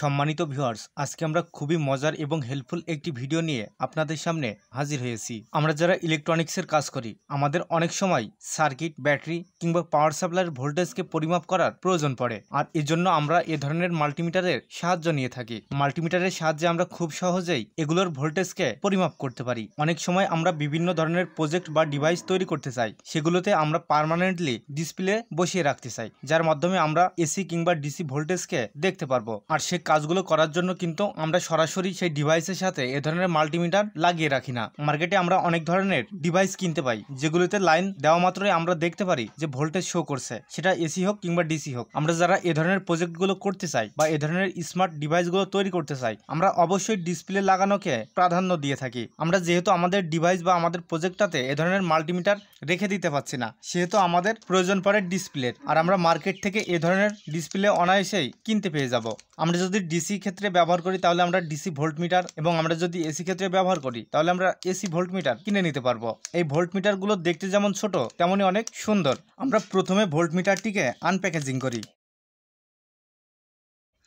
সম্মানিত ভিউয়ার্স আজকে আমরা খুবই মজার এবং হেল্পফুল একটি ভিডিও নিয়ে আপনাদের সামনে হাজির হয়েছি আমরা যারা ইলেকট্রনিক্সের কাজ করি আমাদের অনেক সময় সার্কিট ব্যাটারি কিংবা পাওয়ার সাপ্লাইয়ের ভোল্টেজকে পরিমাপ করার প্রয়োজন পড়ে আর এজন্য আমরা এ ধরনের মাল্টিমিটারের সাহায্য নিয়ে থাকি মাল্টিমিটারের সাহায্যে আমরা খুব সহজেই এগুলোর ভোল্টেজকে পরিমাপ করতে পারি অনেক সময় আমরা বিভিন্ন ধরনের প্রজেক্ট বা ডিভাইস তৈরি করতে চাই সেগুলোতে আমরা পারমানেন্টলি ডিসপ্লে বসিয়ে রাখতে চাই যার মাধ্যমে আমরা এসি কিংবা ডিসি ভোল্টেজকে দেখতে পারবো আর সে কাজগুলো করার জন্য কিন্তু আমরা সরাসরি সেই ডিভাইসের সাথে এ ধরনের মাল্টিমিটার লাগিয়ে রাখি না মার্কেটে আমরা অনেক ধরনের ডিভাইস কিনতে পাই যেগুলোতে লাইন দেওয়া মাত্রই আমরা দেখতে পারি যে ভোল্টেজ শো করছে সেটা এসি হোক কিংবা ডিসি হোক আমরা যারা এ ধরনের প্রজেক্টগুলো করতে চাই বা এ ধরনের স্মার্ট ডিভাইসগুলো তৈরি করতে চাই আমরা অবশ্যই ডিসপ্লে লাগানোকে প্রাধান্য দিয়ে থাকি আমরা যেহেতু আমাদের ডিভাইস বা আমাদের প্রজেক্টটাতে এ ধরনের মাল্টিমিটার রেখে দিতে পারছি না সেহেতু আমাদের প্রয়োজন পড়ে ডিসপ্লের আর আমরা মার্কেট থেকে এ ধরনের ডিসপ্লে অনায়াসেই কিনতে পেয়ে যাব আমরা যদি ডিসি ক্ষেত্রে ব্যবহার করি তাহলে আমরা ডিসি ভোল্টমিটার এবং আমরা যদি এসি ক্ষেত্রে ব্যবহার করি তাহলে আমরা এসি ভোল্টমিটার কিনে নিতে পারবো এই ভোল্টমিটারগুলো দেখতে যেমন ছোট তেমনই অনেক সুন্দর আমরা প্রথমে ভোল্টমিটারটিকে আনপ্যাকেজিং করি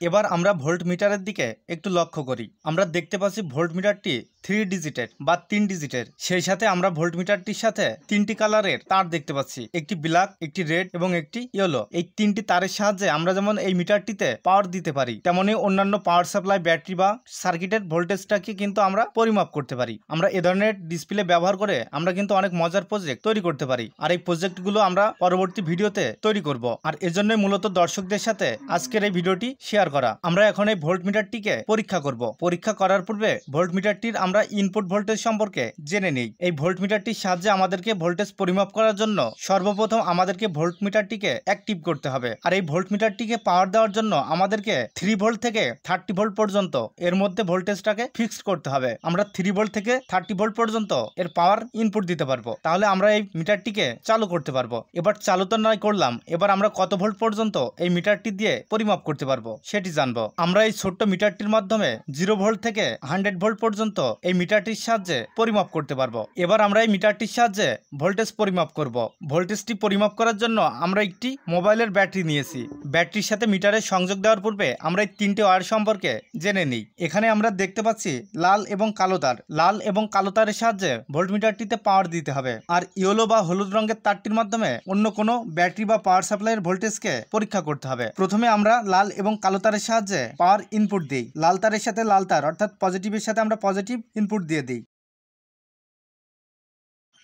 এবার আমরা ভোল্ট মিটারের দিকে একটু লক্ষ্য করি আমরা দেখতে পাচ্ছি ভোল্ট মিটারটি থ্রি ডিজিটের বা তিন ডিজিটের সেই সাথে আমরা ভোল্ট মিটারটির সাথে তিনটি কালারের তার দেখতে পাচ্ছি একটি ব্ল্যাক একটি রেড এবং একটি ইয়েলো এই তিনটি তারের সাহায্যে আমরা যেমন এই মিটারটিতে পাওয়ার দিতে পারি তেমনই অন্যান্য পাওয়ার সাপ্লাই ব্যাটারি বা সার্কিটের ভোল্টেজটাকে কিন্তু আমরা পরিমাপ করতে পারি আমরা এ ধরনের ডিসপ্লে ব্যবহার করে আমরা কিন্তু অনেক মজার প্রজেক্ট তৈরি করতে পারি আর এই প্রজেক্টগুলো আমরা পরবর্তী ভিডিওতে তৈরি করব আর এজন্যই মূলত দর্শকদের সাথে আজকের এই ভিডিওটি শেয়ার শেয়ার করা আমরা এখন এই ভোল্টমিটারটিকে পরীক্ষা করব পরীক্ষা করার পূর্বে ভোল্টমিটারটির আমরা ইনপুট ভোল্টেজ সম্পর্কে জেনে নিই এই ভোল্টমিটারটির সাহায্যে আমাদেরকে ভোল্টেজ পরিমাপ করার জন্য সর্বপ্রথম আমাদেরকে ভোল্টমিটারটিকে অ্যাক্টিভ করতে হবে আর এই ভোল্টমিটারটিকে পাওয়ার দেওয়ার জন্য আমাদেরকে থ্রি ভোল্ট থেকে থার্টি ভোল্ট পর্যন্ত এর মধ্যে ভোল্টেজটাকে ফিক্সড করতে হবে আমরা থ্রি ভোল্ট থেকে থার্টি ভোল্ট পর্যন্ত এর পাওয়ার ইনপুট দিতে পারবো তাহলে আমরা এই মিটারটিকে চালু করতে পারবো এবার চালু তো নয় করলাম এবার আমরা কত ভোল্ট পর্যন্ত এই মিটারটি দিয়ে পরিমাপ করতে পারবো সেটি জানব আমরা এই ছোট্ট মিটারটির মাধ্যমে জিরো ভোল্ট থেকে হান্ড্রেড ভোল্ট পর্যন্ত এই মিটারটির সাহায্যে পরিমাপ করতে পারবো এবার আমরা এই মিটারটির সাহায্যে ভোল্টেজ পরিমাপ করব। ভোল্টেজটি পরিমাপ করার জন্য আমরা একটি মোবাইলের ব্যাটারি নিয়েছি ব্যাটারির সাথে মিটারের সংযোগ দেওয়ার পূর্বে আমরা এই তিনটে ওয়ার সম্পর্কে জেনে নিই এখানে আমরা দেখতে পাচ্ছি লাল এবং কালো তার লাল এবং কালো তারের সাহায্যে ভোল্ট মিটারটিতে পাওয়ার দিতে হবে আর ইয়েলো বা হলুদ রঙের তারটির মাধ্যমে অন্য কোনো ব্যাটারি বা পাওয়ার সাপ্লাইয়ের ভোল্টেজকে পরীক্ষা করতে হবে প্রথমে আমরা লাল এবং কালো তারের সাহায্যে পাওয়ার ইনপুট দিই লাল তারের সাথে লাল তার অর্থাৎ পজিটিভের সাথে আমরা পজিটিভ ইনপুট দিয়ে দিই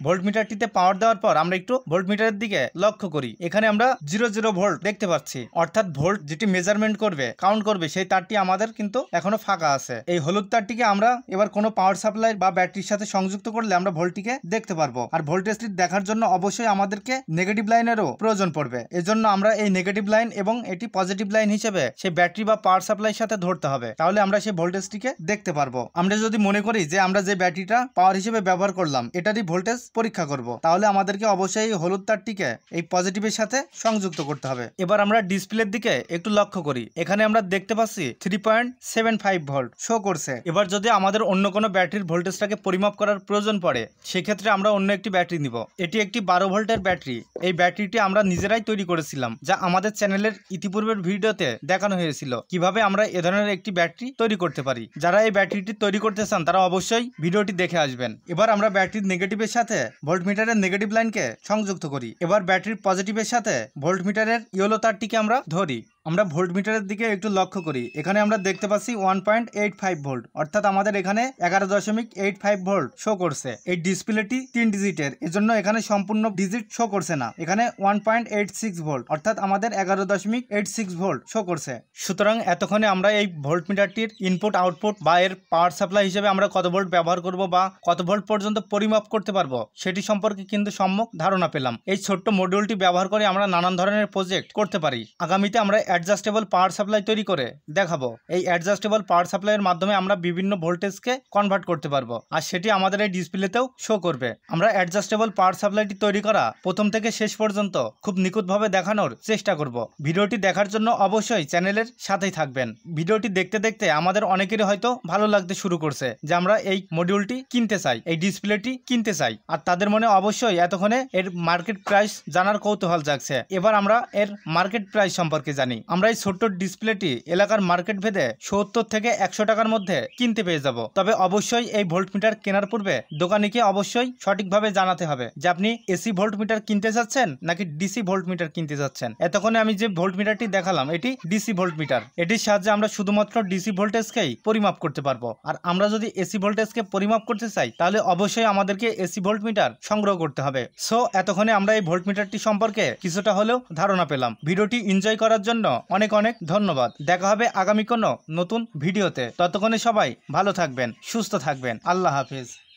ভোল্টমিটারটিতে পাওয়ার দেওয়ার পর আমরা একটু ভোল্টমিটারের দিকে লক্ষ্য করি এখানে আমরা জিরো জিরো ভোল্ট দেখতে পাচ্ছি অর্থাৎ ভোল্ট যেটি মেজারমেন্ট করবে কাউন্ট করবে সেই তারটি আমাদের কিন্তু এখনো ফাঁকা আছে এই হলুদ তারটিকে আমরা এবার কোনো পাওয়ার সাপ্লাই বা ব্যাটারির সাথে সংযুক্ত করলে আমরা ভোল্টটিকে দেখতে পারবো আর ভোল্টেজ দেখার জন্য অবশ্যই আমাদেরকে নেগেটিভ লাইনেরও প্রয়োজন পড়বে এজন্য আমরা এই নেগেটিভ লাইন এবং এটি পজিটিভ লাইন হিসেবে সেই ব্যাটারি বা পাওয়ার সাপ্লাইয়ের সাথে ধরতে হবে তাহলে আমরা সেই ভোল্টেজটিকে দেখতে পারবো আমরা যদি মনে করি যে আমরা যে ব্যাটারিটা পাওয়ার হিসেবে ব্যবহার করলাম এটারই ভোল্টেজ পরীক্ষা করব। তাহলে আমাদেরকে অবশ্যই হলুদ তারটিকে এই পজিটিভের সাথে সংযুক্ত করতে হবে এবার আমরা ডিসপ্লের দিকে একটু লক্ষ্য করি এখানে আমরা দেখতে পাচ্ছি three point seven five volt show করছে এবার যদি আমাদের অন্য কোনো ব্যাটারির ভোল্টেজটাকে পরিমাপ করার প্রয়োজন পড়ে সেক্ষেত্রে আমরা অন্য একটি ব্যাটারি নিব এটি একটি বারো ভোল্টের ব্যাটারি এই ব্যাটারিটি আমরা নিজেরাই তৈরি করেছিলাম যা আমাদের চ্যানেলের ইতিপূর্বের ভিডিওতে দেখানো হয়েছিল কিভাবে আমরা এ ধরনের একটি ব্যাটারি তৈরি করতে পারি যারা এই ব্যাটারিটি তৈরি করতে চান তারা অবশ্যই ভিডিওটি দেখে আসবেন এবার আমরা ব্যাটারির নেগেটিভের সাথে ভোল্টমিটারের নেগেটিভ লাইনকে সংযুক্ত করি এবার ব্যাটারির পজিটিভের সাথে ভোল্টমিটারের ইয়েলো তারটিকে আমরা ধরি আমরা ভোল্ট মিটারের দিকে একটু লক্ষ্য করি এখানে আমরা দেখতে পাচ্ছি one point eight five volt অর্থাৎ আমাদের এখানে এগারো দশমিক এইট ফাইভ ভোল্ট শো করছে এই ডিসপ্লেটি তিন ডিজিটের এজন্য এখানে সম্পূর্ণ ডিজিট শো করছে না এখানে one point eight six volt অর্থাৎ আমাদের এগারো দশমিক এইট সিক্স ভোল্ট শো করছে সুতরাং এতক্ষণে আমরা এই ভোল্ট মিটারটির ইনপুট আউটপুট বা এর পাওয়ার সাপ্লাই হিসেবে আমরা কত ভোল্ট ব্যবহার করব বা কত ভোল্ট পর্যন্ত পরিমাপ করতে পারবো সেটি সম্পর্কে কিন্তু সম্যক ধারণা পেলাম এই ছোট্ট মডিউলটি ব্যবহার করে আমরা নানান ধরনের প্রজেক্ট করতে পারি আগামীতে আমরা অ্যাডজাস্টেবল পাওয়ার সাপ্লাই তৈরি করে দেখাবো এই অ্যাডজাস্টেবল পাওয়ার সাপ্লাইয়ের মাধ্যমে আমরা বিভিন্ন ভোল্টেজকে কনভার্ট করতে পারবো আর সেটি আমাদের এই ডিসপ্লেতেও শো করবে আমরা অ্যাডজাস্টেবল পাওয়ার সাপ্লাইটি তৈরি করা প্রথম থেকে শেষ পর্যন্ত খুব নিখুঁতভাবে দেখানোর চেষ্টা করব ভিডিওটি দেখার জন্য অবশ্যই চ্যানেলের সাথেই থাকবেন ভিডিওটি দেখতে দেখতে আমাদের অনেকেরই হয়তো ভালো লাগতে শুরু করছে যে আমরা এই মডিউলটি কিনতে চাই এই ডিসপ্লেটি কিনতে চাই আর তাদের মনে অবশ্যই এতক্ষণে এর মার্কেট প্রাইস জানার কৌতূহল জাগছে এবার আমরা এর মার্কেট প্রাইস সম্পর্কে জানি আমরা এই ছোট্ট ডিসপ্লেটি এলাকার মার্কেট ভেদে সত্তর থেকে একশো টাকার মধ্যে কিনতে পেয়ে যাব তবে অবশ্যই এই ভোল্ট মিটার কেনার পূর্বে দোকানিকে অবশ্যই সঠিকভাবে জানাতে হবে যে আপনি এসি ভোল্ট মিটার কিনতে চাচ্ছেন নাকি ডিসি ভোল্ট মিটার কিনতে চাচ্ছেন এতক্ষণে আমি যে ভোল্ট দেখালাম এটি ডিসি ভোল্ট মিটার এটির সাহায্যে আমরা শুধুমাত্র ডিসি ভোল্টেজকেই পরিমাপ করতে পারবো আর আমরা যদি এসি ভোল্টেজকে পরিমাপ করতে চাই তাহলে অবশ্যই আমাদেরকে এসি ভোল্ট মিটার সংগ্রহ করতে হবে সো এতক্ষণে আমরা এই ভোল্ট মিটারটি সম্পর্কে কিছুটা হলেও ধারণা পেলাম ভিডিওটি এনজয় করার জন্য অনেক অনেক ধন্যবাদ দেখা হবে আগামী কোনো নতুন ভিডিওতে ততক্ষণে সবাই ভালো থাকবেন সুস্থ থাকবেন আল্লাহ হাফিজ